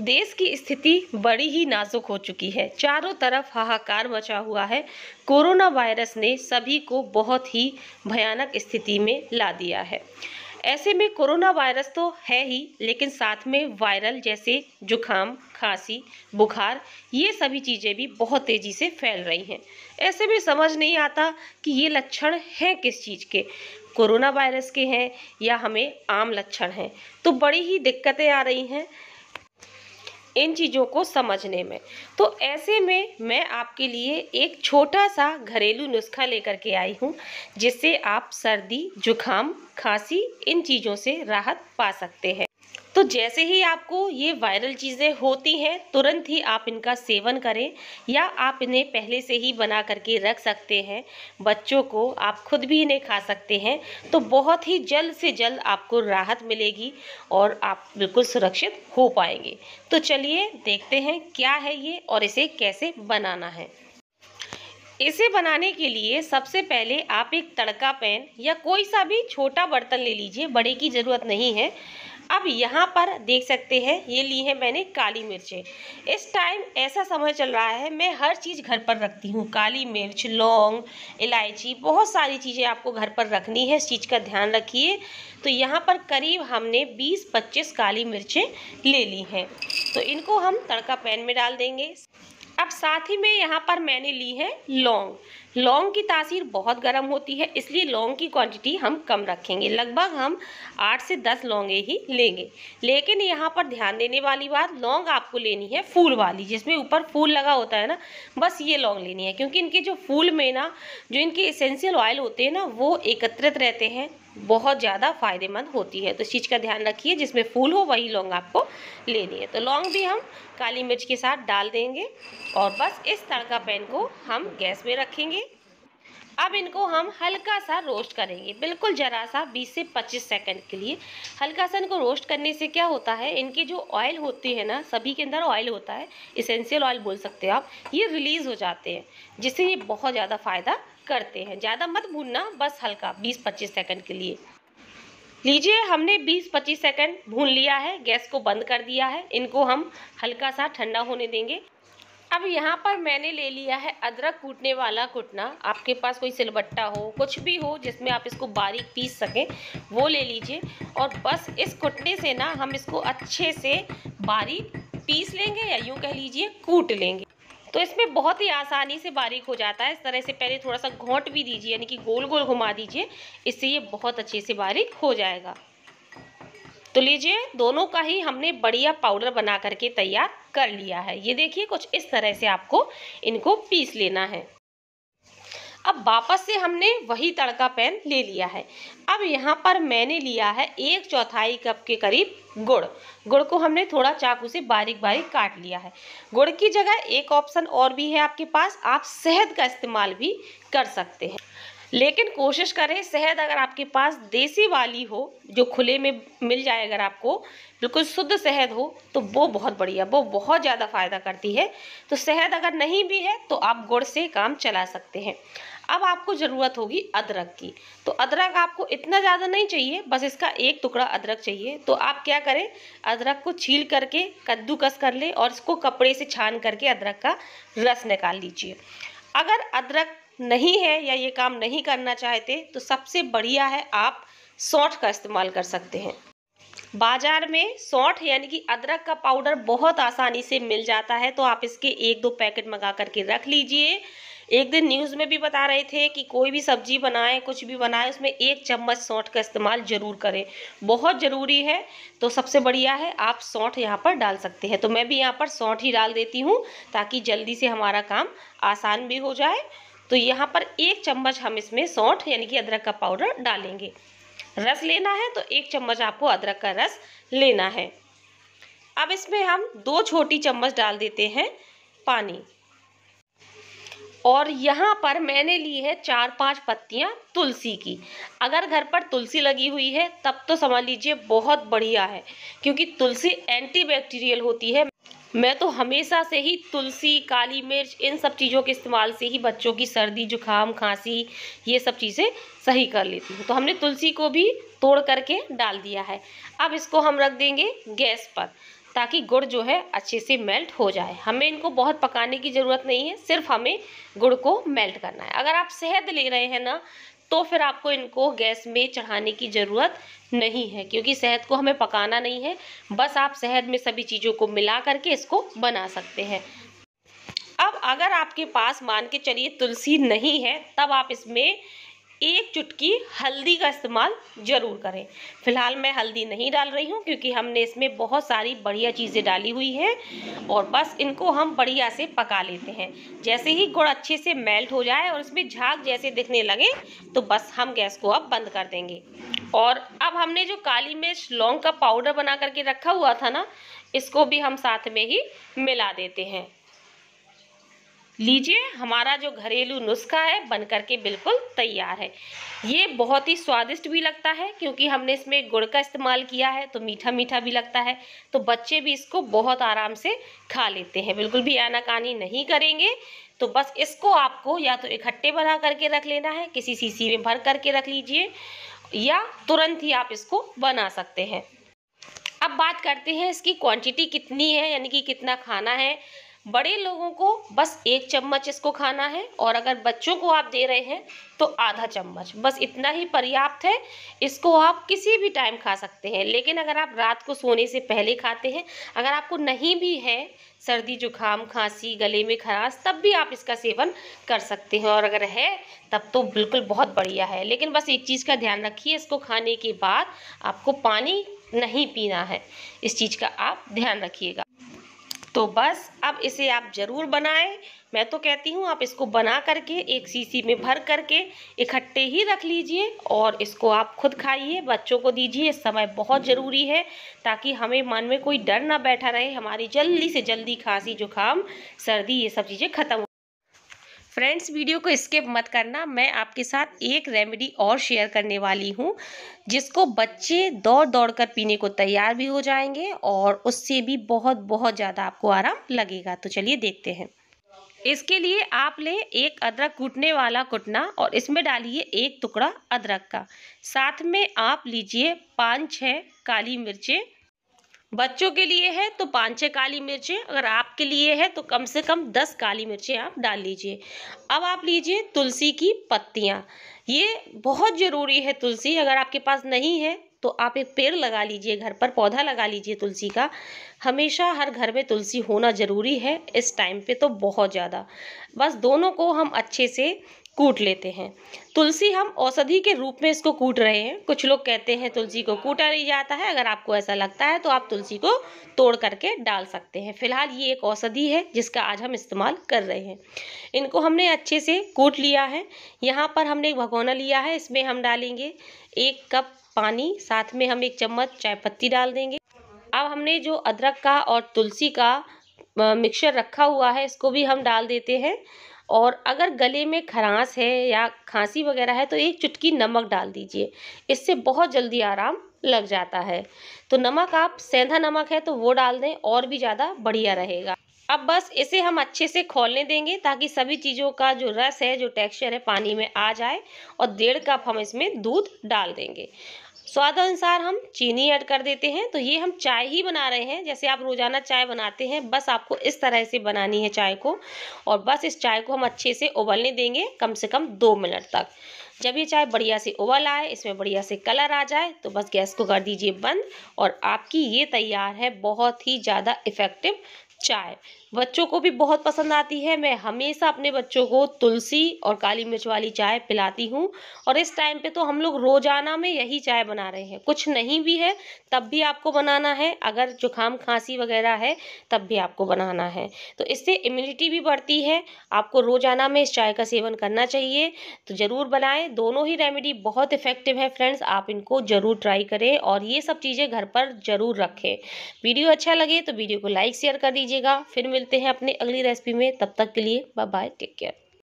देश की स्थिति बड़ी ही नाजुक हो चुकी है चारों तरफ हाहाकार मचा हुआ है कोरोना वायरस ने सभी को बहुत ही भयानक स्थिति में ला दिया है ऐसे में कोरोना वायरस तो है ही लेकिन साथ में वायरल जैसे जुखाम खांसी बुखार ये सभी चीज़ें भी बहुत तेज़ी से फैल रही हैं ऐसे में समझ नहीं आता कि ये लक्षण हैं किस चीज़ के कोरोना वायरस के हैं या हमें आम लक्षण हैं तो बड़ी ही दिक्कतें आ रही हैं इन चीज़ों को समझने में तो ऐसे में मैं आपके लिए एक छोटा सा घरेलू नुस्खा लेकर के आई हूँ जिससे आप सर्दी जुखाम खांसी इन चीज़ों से राहत पा सकते हैं तो जैसे ही आपको ये वायरल चीज़ें होती हैं तुरंत ही आप इनका सेवन करें या आप इन्हें पहले से ही बना करके रख सकते हैं बच्चों को आप खुद भी इन्हें खा सकते हैं तो बहुत ही जल्द से जल्द आपको राहत मिलेगी और आप बिल्कुल सुरक्षित हो पाएंगे तो चलिए देखते हैं क्या है ये और इसे कैसे बनाना है इसे बनाने के लिए सबसे पहले आप एक तड़का पैन या कोई सा भी छोटा बर्तन ले लीजिए बड़े की ज़रूरत नहीं है अब यहाँ पर देख सकते हैं ये ली है मैंने काली मिर्चें इस टाइम ऐसा समय चल रहा है मैं हर चीज़ घर पर रखती हूँ काली मिर्च लौंग इलायची बहुत सारी चीज़ें आपको घर पर रखनी है इस चीज़ का ध्यान रखिए तो यहाँ पर करीब हमने 20-25 काली मिर्चें ले ली हैं तो इनको हम तड़का पैन में डाल देंगे अब साथ ही में यहाँ पर मैंने ली है लौंग लौंग की तासीर बहुत गर्म होती है इसलिए लौंग की क्वांटिटी हम कम रखेंगे लगभग हम आठ से दस लौंगे ही लेंगे लेकिन यहाँ पर ध्यान देने वाली बात लौंग आपको लेनी है फूल वाली जिसमें ऊपर फूल लगा होता है ना बस ये लौंग लेनी है क्योंकि इनके जो फूल में ना जो इनके इसेंशियल ऑयल होते हैं ना वो एकत्रित रहते हैं बहुत ज़्यादा फायदेमंद होती है तो इस चीज़ का ध्यान रखिए जिसमें फूल हो वही लौंग आपको लेनी है तो लौंग भी हम काली मिर्च के साथ डाल देंगे और बस इस तड़का पैन को हम गैस में रखेंगे अब इनको हम हल्का सा रोस्ट करेंगे बिल्कुल ज़रा सा 20 से 25 सेकंड के लिए हल्का सा इनको रोस्ट करने से क्या होता है इनके जो ऑयल होती है ना सभी के अंदर ऑयल होता है इसेंशियल ऑयल बोल सकते हो आप ये रिलीज़ हो जाते हैं जिससे ये बहुत ज़्यादा फ़ायदा करते हैं ज़्यादा मत भूनना बस हल्का 20-25 सेकंड के लिए लीजिए हमने 20-25 सेकंड भून लिया है गैस को बंद कर दिया है इनको हम हल्का सा ठंडा होने देंगे अब यहाँ पर मैंने ले लिया है अदरक कूटने वाला कुटना आपके पास कोई सिलबट्टा हो कुछ भी हो जिसमें आप इसको बारीक पीस सकें वो ले लीजिए और बस इस कुटने से ना हम इसको अच्छे से बारीक पीस लेंगे या यूँ कह लीजिए कूट लेंगे तो इसमें बहुत ही आसानी से बारीक हो जाता है इस तरह से पहले थोड़ा सा घोंट भी दीजिए यानी कि गोल गोल घुमा दीजिए इससे ये बहुत अच्छे से बारीक हो जाएगा तो लीजिए दोनों का ही हमने बढ़िया पाउडर बना करके तैयार कर लिया है ये देखिए कुछ इस तरह से आपको इनको पीस लेना है अब वापस से हमने वही तड़का पैन ले लिया है अब यहाँ पर मैंने लिया है एक चौथाई कप के करीब गुड़ गुड़ को हमने थोड़ा चाकू से बारीक बारीक काट लिया है गुड़ की जगह एक ऑप्शन और भी है आपके पास आप शहद का इस्तेमाल भी कर सकते हैं लेकिन कोशिश करें शहद अगर आपके पास देसी वाली हो जो खुले में मिल जाए अगर आपको बिल्कुल शुद्ध शहद हो तो वो बहुत बढ़िया वो बहुत ज़्यादा फ़ायदा करती है तो शहद अगर नहीं भी है तो आप गुड़ से काम चला सकते हैं अब आपको ज़रूरत होगी अदरक की तो अदरक आपको इतना ज़्यादा नहीं चाहिए बस इसका एक टुकड़ा अदरक चाहिए तो आप क्या करें अदरक को छील करके कद्दूकस कर लें और इसको कपड़े से छान करके अदरक का रस निकाल लीजिए अगर अदरक नहीं है या ये काम नहीं करना चाहते तो सबसे बढ़िया है आप सौठ का इस्तेमाल कर सकते हैं बाज़ार में सौठ यानी कि अदरक का पाउडर बहुत आसानी से मिल जाता है तो आप इसके एक दो पैकेट मंगा करके रख लीजिए एक दिन न्यूज़ में भी बता रहे थे कि कोई भी सब्जी बनाए कुछ भी बनाए उसमें एक चम्मच सौंठ का इस्तेमाल ज़रूर करें बहुत ज़रूरी है तो सबसे बढ़िया है आप सौठ यहाँ पर डाल सकते हैं तो मैं भी यहाँ पर सौंठ ही डाल देती हूँ ताकि जल्दी से हमारा काम आसान भी हो जाए तो यहाँ पर एक चम्मच हम इसमें सौंठ यानी कि अदरक का पाउडर डालेंगे रस लेना है तो एक चम्मच आपको अदरक का रस लेना है अब इसमें हम दो छोटी चम्मच डाल देते हैं पानी और यहाँ पर मैंने ली है चार पांच पत्तियाँ तुलसी की अगर घर पर तुलसी लगी हुई है तब तो समझ लीजिए बहुत बढ़िया है क्योंकि तुलसी एंटीबैक्टीरियल होती है मैं तो हमेशा से ही तुलसी काली मिर्च इन सब चीज़ों के इस्तेमाल से ही बच्चों की सर्दी जुकाम खांसी ये सब चीज़ें सही कर लेती हूँ तो हमने तुलसी को भी तोड़ करके डाल दिया है अब इसको हम रख देंगे गैस पर ताकि गुड़ जो है अच्छे से मेल्ट हो जाए हमें इनको बहुत पकाने की ज़रूरत नहीं है सिर्फ हमें गुड़ को मेल्ट करना है अगर आप शहद ले रहे हैं ना तो फिर आपको इनको गैस में चढ़ाने की ज़रूरत नहीं है क्योंकि शहद को हमें पकाना नहीं है बस आप शहद में सभी चीज़ों को मिला करके इसको बना सकते हैं अब अगर आपके पास मान के चलिए तुलसी नहीं है तब आप इसमें एक चुटकी हल्दी का इस्तेमाल ज़रूर करें फिलहाल मैं हल्दी नहीं डाल रही हूँ क्योंकि हमने इसमें बहुत सारी बढ़िया चीज़ें डाली हुई हैं और बस इनको हम बढ़िया से पका लेते हैं जैसे ही गुड़ अच्छे से मेल्ट हो जाए और इसमें झाग जैसे दिखने लगे तो बस हम गैस को अब बंद कर देंगे और अब हमने जो काली मिर्च लौंग का पाउडर बना करके रखा हुआ था ना इसको भी हम साथ में ही मिला देते हैं लीजिए हमारा जो घरेलू नुस्खा है बन करके के बिल्कुल तैयार है ये बहुत ही स्वादिष्ट भी लगता है क्योंकि हमने इसमें गुड़ का इस्तेमाल किया है तो मीठा मीठा भी लगता है तो बच्चे भी इसको बहुत आराम से खा लेते हैं बिल्कुल भी आनाकानी नहीं करेंगे तो बस इसको आपको या तो इकट्ठे बना करके रख लेना है किसी शीशी में भर करके रख लीजिए या तुरंत ही आप इसको बना सकते हैं अब बात करते हैं इसकी क्वांटिटी कितनी है यानी कि कितना खाना है बड़े लोगों को बस एक चम्मच इसको खाना है और अगर बच्चों को आप दे रहे हैं तो आधा चम्मच बस इतना ही पर्याप्त है इसको आप किसी भी टाइम खा सकते हैं लेकिन अगर आप रात को सोने से पहले खाते हैं अगर आपको नहीं भी है सर्दी जुकाम खांसी गले में खराश तब भी आप इसका सेवन कर सकते हैं और अगर है तब तो बिल्कुल बहुत बढ़िया है लेकिन बस एक चीज़ का ध्यान रखिए इसको खाने के बाद आपको पानी नहीं पीना है इस चीज़ का आप ध्यान रखिएगा तो बस अब इसे आप ज़रूर बनाएं मैं तो कहती हूँ आप इसको बना करके एक शीशी में भर करके इकट्ठे ही रख लीजिए और इसको आप खुद खाइए बच्चों को दीजिए इस समय बहुत ज़रूरी है ताकि हमें मन में कोई डर ना बैठा रहे हमारी जल्दी से जल्दी खांसी जुकाम सर्दी ये सब चीज़ें खत्म फ्रेंड्स वीडियो को स्किप मत करना मैं आपके साथ एक रेमेडी और शेयर करने वाली हूँ जिसको बच्चे दौड़ दौड़ कर पीने को तैयार भी हो जाएंगे और उससे भी बहुत बहुत ज़्यादा आपको आराम लगेगा तो चलिए देखते हैं इसके लिए आप लें एक अदरक कूटने वाला कुटना और इसमें डालिए एक टुकड़ा अदरक का साथ में आप लीजिए पाँच छः काली मिर्चें बच्चों के लिए है तो पाँच छः काली मिर्चें अगर आपके लिए है तो कम से कम दस काली मिर्चें आप डाल लीजिए अब आप लीजिए तुलसी की पत्तियाँ ये बहुत ज़रूरी है तुलसी अगर आपके पास नहीं है तो आप एक पेड़ लगा लीजिए घर पर पौधा लगा लीजिए तुलसी का हमेशा हर घर में तुलसी होना ज़रूरी है इस टाइम पे तो बहुत ज़्यादा बस दोनों को हम अच्छे से कूट लेते हैं तुलसी हम औषधि के रूप में इसको कूट रहे हैं कुछ लोग कहते हैं तुलसी को कूटा नहीं जाता है अगर आपको ऐसा लगता है तो आप तुलसी को तोड़ करके डाल सकते हैं फिलहाल ये एक औषधि है जिसका आज हम इस्तेमाल कर रहे हैं इनको हमने अच्छे से कूट लिया है यहाँ पर हमने एक भगोना लिया है इसमें हम डालेंगे एक कप पानी साथ में हम एक चम्मच चाय पत्ती डाल देंगे अब हमने जो अदरक का और तुलसी का मिक्सचर रखा हुआ है इसको भी हम डाल देते हैं और अगर गले में खरास है या खांसी वगैरह है तो एक चुटकी नमक डाल दीजिए इससे बहुत जल्दी आराम लग जाता है तो नमक आप सेंधा नमक है तो वो डाल दें और भी ज़्यादा बढ़िया रहेगा अब बस इसे हम अच्छे से खोलने देंगे ताकि सभी चीज़ों का जो रस है जो टेक्सचर है पानी में आ जाए और डेढ़ कप हम इसमें दूध डाल देंगे स्वाद अनुसार हम चीनी ऐड कर देते हैं तो ये हम चाय ही बना रहे हैं जैसे आप रोज़ाना चाय बनाते हैं बस आपको इस तरह से बनानी है चाय को और बस इस चाय को हम अच्छे से उबलने देंगे कम से कम दो मिनट तक जब ये चाय बढ़िया से उबल आए इसमें बढ़िया से कलर आ जाए तो बस गैस को कर दीजिए बंद और आपकी ये तैयार है बहुत ही ज़्यादा इफ़ेक्टिव चाय बच्चों को भी बहुत पसंद आती है मैं हमेशा अपने बच्चों को तुलसी और काली मिर्च वाली चाय पिलाती हूँ और इस टाइम पे तो हम लोग रोज़ाना में यही चाय बना रहे हैं कुछ नहीं भी है तब भी आपको बनाना है अगर जुकाम खांसी वगैरह है तब भी आपको बनाना है तो इससे इम्यूनिटी भी बढ़ती है आपको रोज़ाना में इस चाय का सेवन करना चाहिए तो ज़रूर बनाएँ दोनों ही रेमेडी बहुत इफेक्टिव है फ्रेंड्स आप इनको ज़रूर ट्राई करें और ये सब चीज़ें घर पर ज़रूर रखें वीडियो अच्छा लगे तो वीडियो को लाइक शेयर कर दीजिएगा फिर मिलते हैं अपने अगली रेसिपी में तब तक के लिए बाय बाय टेक केयर